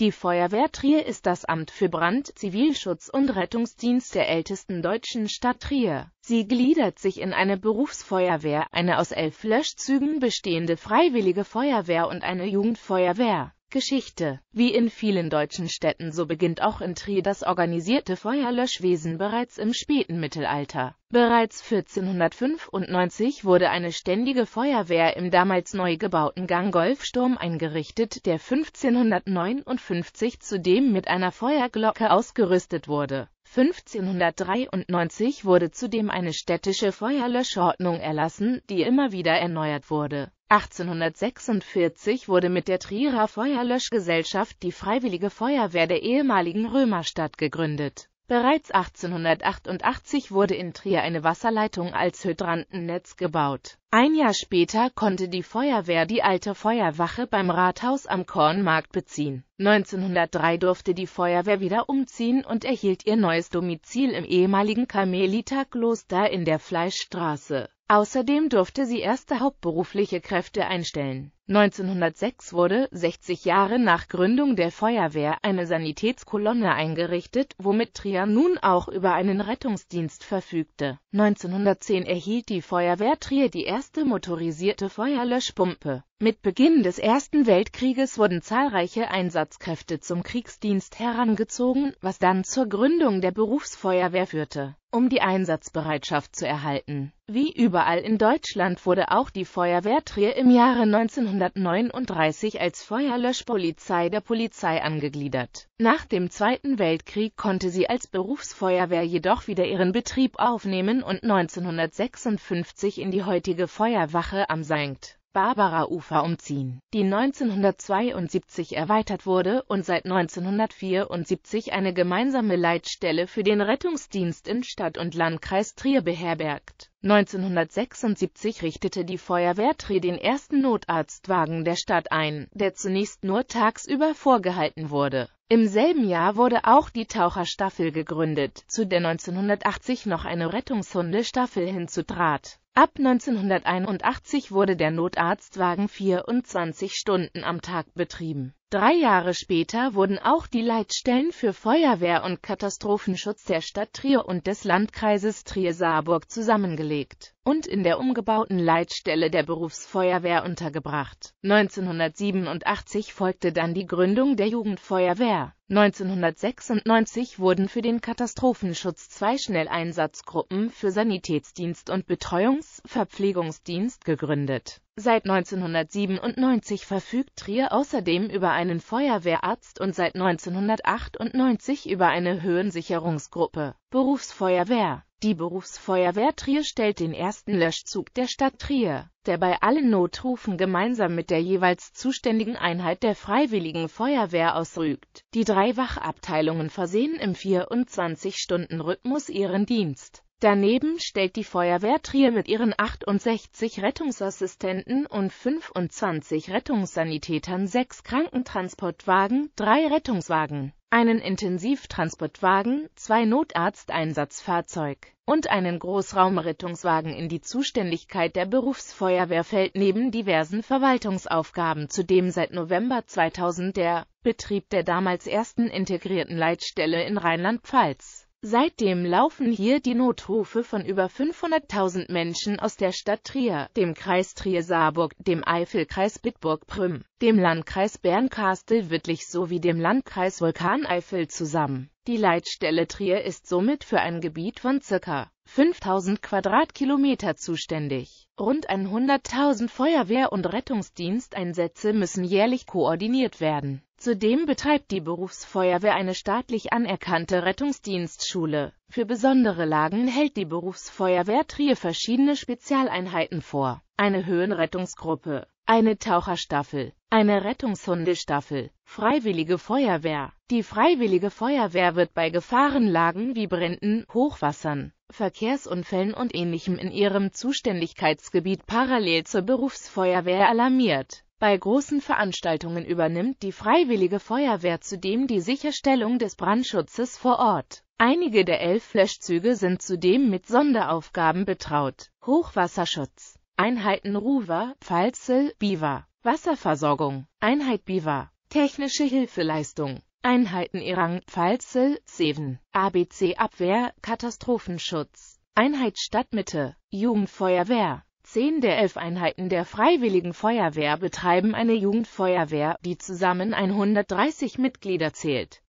Die Feuerwehr Trier ist das Amt für Brand, Zivilschutz und Rettungsdienst der ältesten deutschen Stadt Trier. Sie gliedert sich in eine Berufsfeuerwehr, eine aus elf Löschzügen bestehende Freiwillige Feuerwehr und eine Jugendfeuerwehr Geschichte. Wie in vielen deutschen Städten so beginnt auch in Trier das organisierte Feuerlöschwesen bereits im späten Mittelalter. Bereits 1495 wurde eine ständige Feuerwehr im damals neu gebauten Gangolfsturm eingerichtet, der 1559 zudem mit einer Feuerglocke ausgerüstet wurde. 1593 wurde zudem eine städtische Feuerlöschordnung erlassen, die immer wieder erneuert wurde. 1846 wurde mit der Trierer Feuerlöschgesellschaft die Freiwillige Feuerwehr der ehemaligen Römerstadt gegründet. Bereits 1888 wurde in Trier eine Wasserleitung als Hydrantennetz gebaut. Ein Jahr später konnte die Feuerwehr die alte Feuerwache beim Rathaus am Kornmarkt beziehen. 1903 durfte die Feuerwehr wieder umziehen und erhielt ihr neues Domizil im ehemaligen Karmeliterkloster in der Fleischstraße. Außerdem durfte sie erste hauptberufliche Kräfte einstellen 1906 wurde, 60 Jahre nach Gründung der Feuerwehr, eine Sanitätskolonne eingerichtet, womit Trier nun auch über einen Rettungsdienst verfügte. 1910 erhielt die Feuerwehr Trier die erste motorisierte Feuerlöschpumpe. Mit Beginn des Ersten Weltkrieges wurden zahlreiche Einsatzkräfte zum Kriegsdienst herangezogen, was dann zur Gründung der Berufsfeuerwehr führte, um die Einsatzbereitschaft zu erhalten. Wie überall in Deutschland wurde auch die Feuerwehr Trier im Jahre 19 1939 als Feuerlöschpolizei der Polizei angegliedert. Nach dem Zweiten Weltkrieg konnte sie als Berufsfeuerwehr jedoch wieder ihren Betrieb aufnehmen und 1956 in die heutige Feuerwache am St Barbara-Ufer umziehen, die 1972 erweitert wurde und seit 1974 eine gemeinsame Leitstelle für den Rettungsdienst in Stadt und Landkreis Trier beherbergt. 1976 richtete die Feuerwehr Trier den ersten Notarztwagen der Stadt ein, der zunächst nur tagsüber vorgehalten wurde im selben Jahr wurde auch die Taucherstaffel gegründet, zu der 1980 noch eine Rettungshundestaffel hinzutrat. Ab 1981 wurde der Notarztwagen 24 Stunden am Tag betrieben. Drei Jahre später wurden auch die Leitstellen für Feuerwehr und Katastrophenschutz der Stadt Trier und des Landkreises Trier-Saarburg zusammengelegt und in der umgebauten Leitstelle der Berufsfeuerwehr untergebracht. 1987 folgte dann die Gründung der Jugendfeuerwehr. 1996 wurden für den Katastrophenschutz zwei Schnelleinsatzgruppen für Sanitätsdienst und Betreuungsverpflegungsdienst gegründet. Seit 1997 verfügt Trier außerdem über einen Feuerwehrarzt und seit 1998 über eine Höhensicherungsgruppe. Berufsfeuerwehr Die Berufsfeuerwehr Trier stellt den ersten Löschzug der Stadt Trier, der bei allen Notrufen gemeinsam mit der jeweils zuständigen Einheit der Freiwilligen Feuerwehr ausrügt. Die drei Wachabteilungen versehen im 24-Stunden-Rhythmus ihren Dienst. Daneben stellt die Feuerwehr Trier mit ihren 68 Rettungsassistenten und 25 Rettungssanitätern sechs Krankentransportwagen, drei Rettungswagen einen Intensivtransportwagen, zwei Notarzteinsatzfahrzeug und einen Großraumrettungswagen in die Zuständigkeit der Berufsfeuerwehr fällt neben diversen Verwaltungsaufgaben zudem seit November 2000 der Betrieb der damals ersten integrierten Leitstelle in Rheinland-Pfalz Seitdem laufen hier die Notrufe von über 500.000 Menschen aus der Stadt Trier, dem Kreis Trier-Saarburg, dem Eifelkreis Bitburg-Prüm, dem Landkreis Bernkastel-Wittlich sowie dem Landkreis Vulkaneifel zusammen. Die Leitstelle Trier ist somit für ein Gebiet von circa 5000 Quadratkilometer zuständig. Rund 100.000 Feuerwehr- und Rettungsdiensteinsätze müssen jährlich koordiniert werden. Zudem betreibt die Berufsfeuerwehr eine staatlich anerkannte Rettungsdienstschule. Für besondere Lagen hält die Berufsfeuerwehr Trier verschiedene Spezialeinheiten vor. Eine Höhenrettungsgruppe, eine Taucherstaffel, eine Rettungshundestaffel, Freiwillige Feuerwehr. Die Freiwillige Feuerwehr wird bei Gefahrenlagen wie Bränden, Hochwassern, Verkehrsunfällen und ähnlichem in ihrem Zuständigkeitsgebiet parallel zur Berufsfeuerwehr alarmiert. Bei großen Veranstaltungen übernimmt die Freiwillige Feuerwehr zudem die Sicherstellung des Brandschutzes vor Ort. Einige der elf Löschzüge sind zudem mit Sonderaufgaben betraut. Hochwasserschutz Einheiten Ruwer, Pfalzel, Biwa Wasserversorgung Einheit Biwa Technische Hilfeleistung Einheiten Irang, Pfalzel, Seven ABC Abwehr, Katastrophenschutz Einheit Stadtmitte, Jugendfeuerwehr, Zehn der elf Einheiten der Freiwilligen Feuerwehr betreiben eine Jugendfeuerwehr, die zusammen 130 Mitglieder zählt